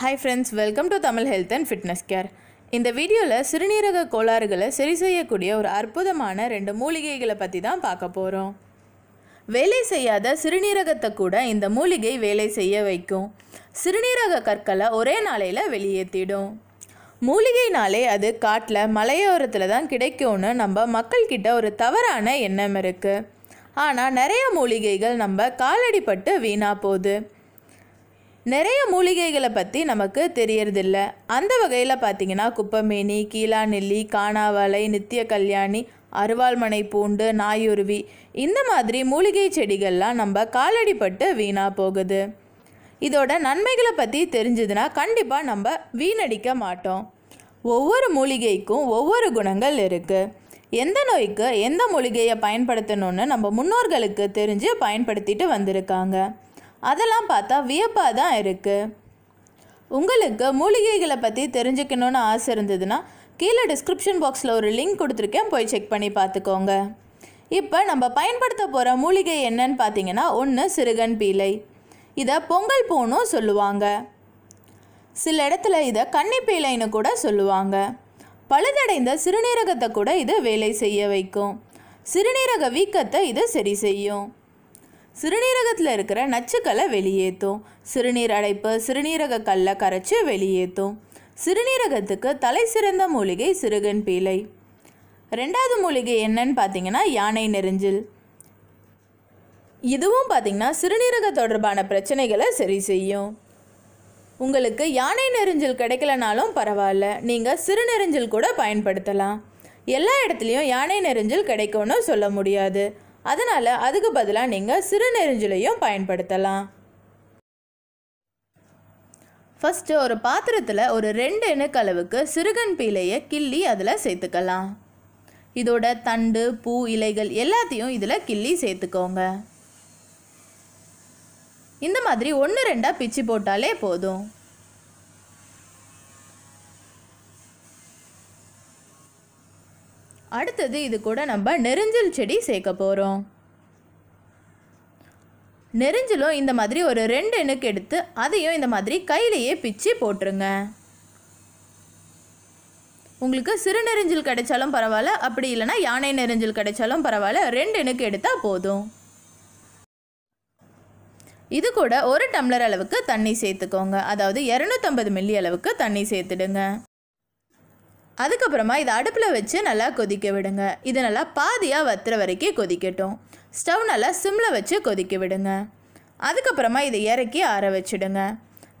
hi friends welcome to Tamil health and fitness care இந்த வீடியோவில் சிறுநீரக கோளாறுகளை சரி செய்யக்கூடிய ஒரு அற்புதமான ரெண்டு மூலிகைகளை பற்றி தான் பார்க்க போகிறோம் வேலை செய்யாத சிறுநீரகத்தை கூட இந்த மூலிகை வேலை செய்ய வைக்கும் சிறுநீரக கற்களை ஒரே நாளையில் வெளியேற்றிடும் மூலிகைனாலே அது காட்டில் மலையோரத்தில் தான் கிடைக்கும்னு நம்ம மக்கள்கிட்ட ஒரு தவறான எண்ணம் இருக்குது ஆனால் நிறைய மூலிகைகள் நம்ம காலடிப்பட்டு வீணாக போகுது நிறைய மூலிகைகளை பற்றி நமக்கு தெரியறதில்ல அந்த வகையில் பார்த்திங்கன்னா குப்பமேனி கீழாநெல்லி காணாவலை நித்திய கல்யாணி அருவாள்மனை பூண்டு நாயுருவி இந்த மாதிரி மூலிகை செடிகள்லாம் நம்ம காலடிப்பட்டு வீணாக போகுது இதோட நன்மைகளை பற்றி தெரிஞ்சதுன்னா கண்டிப்பாக நம்ம வீணடிக்க மாட்டோம் ஒவ்வொரு மூலிகைக்கும் ஒவ்வொரு குணங்கள் இருக்குது எந்த நோய்க்கு எந்த மூலிகையை பயன்படுத்தணும்னு நம்ம முன்னோர்களுக்கு தெரிஞ்சு பயன்படுத்திட்டு வந்திருக்காங்க அதெல்லாம் பார்த்தா வியப்பாக தான் இருக்குது உங்களுக்கு மூலிகைகளை பற்றி தெரிஞ்சுக்கணுன்னு ஆசை இருந்ததுன்னா கீழே டிஸ்கிரிப்ஷன் பாக்ஸில் ஒரு லிங்க் கொடுத்துருக்கேன் போய் செக் பண்ணி பார்த்துக்கோங்க இப்போ நம்ம பயன்படுத்த போகிற மூலிகை என்னன்னு பார்த்தீங்கன்னா ஒன்று சிறுகன் பீலை இதை பொங்கல் பூனும் சொல்லுவாங்க சில இடத்துல இதை கன்னி பீலைன்னு கூட சொல்லுவாங்க பழுதடைந்த சிறுநீரகத்தை கூட இது வேலை செய்ய வைக்கும் சிறுநீரக வீக்கத்தை இது சரி செய்யும் சிறுநீரகத்தில் இருக்கிற நச்சுக்களை வெளியேற்றும் சிறுநீர் அடைப்பு சிறுநீரக கல்லை கரைச்சி வெளியேற்றும் சிறுநீரகத்துக்கு தலை சிறந்த மூலிகை சிறுகன் பீலை ரெண்டாவது மூலிகை என்னன்னு பார்த்தீங்கன்னா யானை நெருஞ்சில் இதுவும் பார்த்திங்கன்னா சிறுநீரக தொடர்பான பிரச்சனைகளை சரி செய்யும் உங்களுக்கு யானை நெருஞ்சில் கிடைக்கலனாலும் பரவாயில்ல நீங்கள் சிறுநெருஞ்சில் கூட பயன்படுத்தலாம் எல்லா இடத்துலையும் யானை நெருஞ்சில் கிடைக்கும்னு சொல்ல முடியாது அதனால் அதுக்கு பதிலாக நீங்கள் சிறுநெருஞ்சிலையும் பயன்படுத்தலாம் ஃபஸ்ட்டு ஒரு பாத்திரத்தில் ஒரு ரெண்டு இணுக்களவுக்கு சிறுகன் பீலையை கிள்ளி அதில் சேர்த்துக்கலாம் இதோட தண்டு பூ இலைகள் எல்லாத்தையும் இதில் கிள்ளி சேர்த்துக்கோங்க இந்த மாதிரி ஒன்று ரெண்டாக பிச்சு போட்டாலே போதும் அடுத்தது இது கூட நம்ம நெருஞ்சில் செடி சேர்க்க போகிறோம் நெருஞ்சிலும் இந்த மாதிரி ஒரு ரெண்டு இணுக்கு எடுத்து அதையும் இந்த மாதிரி கையிலையே பிச்சு போட்டுருங்க உங்களுக்கு சிறு நெருஞ்சில் கிடைச்சாலும் பரவாயில்ல அப்படி இல்லைனா யானை நெருஞ்சில் கிடைச்சாலும் பரவாயில்ல ரெண்டு இணுக்கு எடுத்தால் போதும் இது கூட ஒரு டம்ளர் அளவுக்கு தண்ணி சேர்த்துக்கோங்க அதாவது இரநூத்தம்பது மில்லி அளவுக்கு தண்ணி சேர்த்துடுங்க அதுக்கப்புறமா இதை அடுப்பில் வச்சு நல்லா கொதிக்க விடுங்க இது நல்லா பாதியாக வத்துற வரைக்கும் கொதிக்கட்டும் ஸ்டவ் நல்லா சிம்மில் வச்சு கொதிக்க விடுங்க அதுக்கப்புறமா இதை இறக்கி ஆற வச்சுடுங்க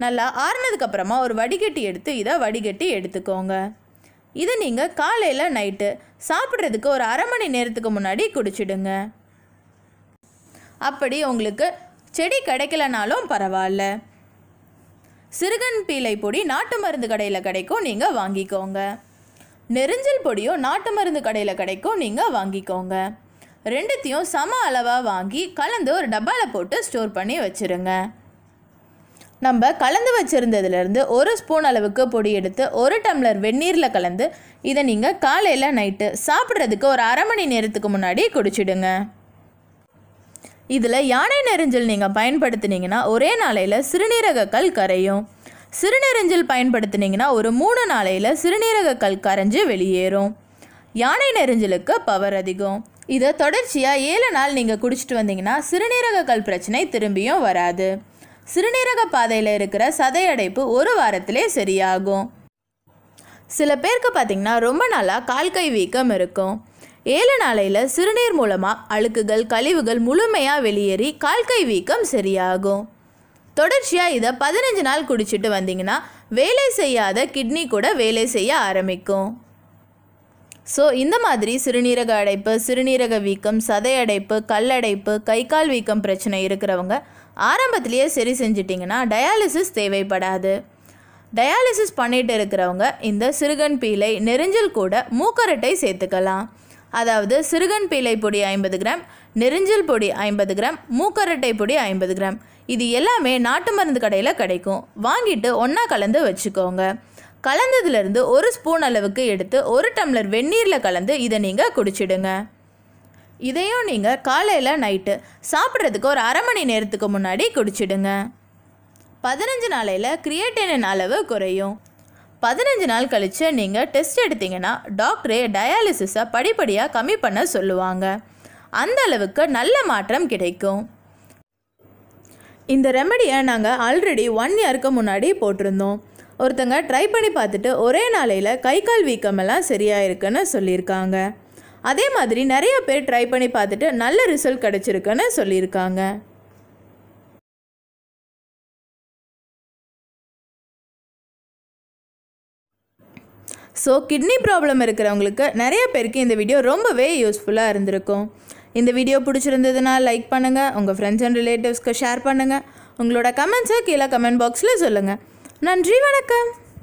நல்லா ஆறுனதுக்கப்புறமா ஒரு வடிகட்டி எடுத்து இதை வடிகட்டி எடுத்துக்கோங்க இதை நீங்கள் காலையில் நைட்டு சாப்பிட்றதுக்கு ஒரு அரை மணி நேரத்துக்கு முன்னாடி குடிச்சிடுங்க அப்படி உங்களுக்கு செடி கிடைக்கலனாலும் பரவாயில்ல சிறுகன் பீலை பொடி நாட்டு மருந்து கடையில் கிடைக்கும் நீங்கள் வாங்கிக்கோங்க நெரிஞ்சல் பொடியும் நாட்டு மருந்து கடையில் கிடைக்கும் நீங்கள் வாங்கிக்கோங்க ரெண்டுத்தையும் சம அளவாக வாங்கி கலந்து ஒரு டப்பாவில் போட்டு ஸ்டோர் பண்ணி வச்சுருங்க நம்ம கலந்து வச்சுருந்ததுலேருந்து ஒரு ஸ்பூன் அளவுக்கு பொடி எடுத்து ஒரு டம்ளர் வெந்நீரில் கலந்து இதை நீங்கள் காலையில் நைட்டு சாப்பிட்றதுக்கு ஒரு அரை மணி நேரத்துக்கு முன்னாடி குடிச்சிடுங்க இதில் யானை நெருஞ்சல் நீங்கள் பயன்படுத்தினீங்கன்னா ஒரே நாளையில் சிறுநீரக கல் கரையும் சிறுநீரஞ்சல் பயன்படுத்தினீங்கன்னா ஒரு மூணு நாளையில் சிறுநீரக கல் கரைஞ்சு வெளியேறும் யானை நெருஞ்சலுக்கு பவர் அதிகம் இதை தொடர்ச்சியாக ஏழு நாள் நீங்கள் குடிச்சிட்டு வந்தீங்கன்னா சிறுநீரக கல் பிரச்சனை திரும்பியும் வராது சிறுநீரக பாதையில் இருக்கிற சதையடைப்பு ஒரு வாரத்திலே சரியாகும் சில பேருக்கு பார்த்திங்கன்னா ரொம்ப நாளாக கால் கை வீக்கம் இருக்கும் ஏழு நாளையில் சிறுநீர் மூலமாக அழுக்குகள் கழிவுகள் முழுமையாக வெளியேறி கால் கை வீக்கம் சரியாகும் தொடர்ச்சியாக இதை பதினஞ்சு நாள் குடிச்சிட்டு வந்தீங்கன்னா வேலை செய்யாத கிட்னி கூட வேலை செய்ய ஆரம்பிக்கும் ஸோ இந்த மாதிரி சிறுநீரக அடைப்பு சிறுநீரக வீக்கம் சதை அடைப்பு கல்லடைப்பு கை கால் வீக்கம் பிரச்சனை இருக்கிறவங்க ஆரம்பத்திலேயே சரி செஞ்சிட்டிங்கன்னா டயாலிசிஸ் தேவைப்படாது டயாலிசிஸ் பண்ணிட்டு இருக்கிறவங்க இந்த சிறுகன் பீலை நெரிஞ்சல் கூட மூக்கரட்டை சேர்த்துக்கலாம் அதாவது சிறுகன் பீலை பொடி ஐம்பது கிராம் நெரிஞ்சல் பொடி ஐம்பது கிராம் மூக்கரட்டை பொடி ஐம்பது கிராம் இது எல்லாமே நாட்டு மருந்து கடையில் கிடைக்கும் வாங்கிட்டு ஒன்றா கலந்து வச்சுக்கோங்க கலந்ததுலேருந்து ஒரு ஸ்பூன் அளவுக்கு எடுத்து ஒரு டம்ளர் வெந்நீரில் கலந்து இதை நீங்கள் குடிச்சிடுங்க இதையும் நீங்கள் காலையில் நைட்டு சாப்பிட்றதுக்கு ஒரு அரை மணி நேரத்துக்கு முன்னாடி குடிச்சிடுங்க பதினஞ்சு நாளையில் கிரியேட்டினின் அளவு குறையும் பதினஞ்சு நாள் கழித்து நீங்கள் டெஸ்ட் எடுத்தீங்கன்னா டாக்டரே டயாலிசிஸை படிப்படியாக கம்மி பண்ண சொல்லுவாங்க அந்த அளவுக்கு நல்ல மாற்றம் கிடைக்கும் இந்த ரெமடியை நாங்கள் ஆல்ரெடி ஒன் இயருக்கு முன்னாடி போட்டிருந்தோம் ஒருத்தங்க ட்ரை பண்ணி பார்த்துட்டு ஒரே நாளையில் கை கால் வீக்கமெல்லாம் சரியாயிருக்குன்னு சொல்லியிருக்காங்க அதே மாதிரி நிறைய பேர் ட்ரை பண்ணி பார்த்துட்டு நல்ல ரிசல்ட் கிடச்சிருக்குன்னு சொல்லியிருக்காங்க ஸோ கிட்னி ப்ராப்ளம் இருக்கிறவங்களுக்கு நிறைய பேருக்கு இந்த வீடியோ ரொம்பவே யூஸ்ஃபுல்லாக இருந்திருக்கும் இந்த வீடியோ பிடிச்சிருந்ததுன்னா லைக் பண்ணுங்கள் உங்கள் ஃப்ரெண்ட்ஸ் அண்ட் ரிலேட்டிவ்ஸ்க்கு ஷேர் பண்ணுங்கள் உங்களோட கமெண்ட்ஸை கீழே கமெண்ட் பாக்ஸில் சொல்லுங்கள் நன்றி வணக்கம்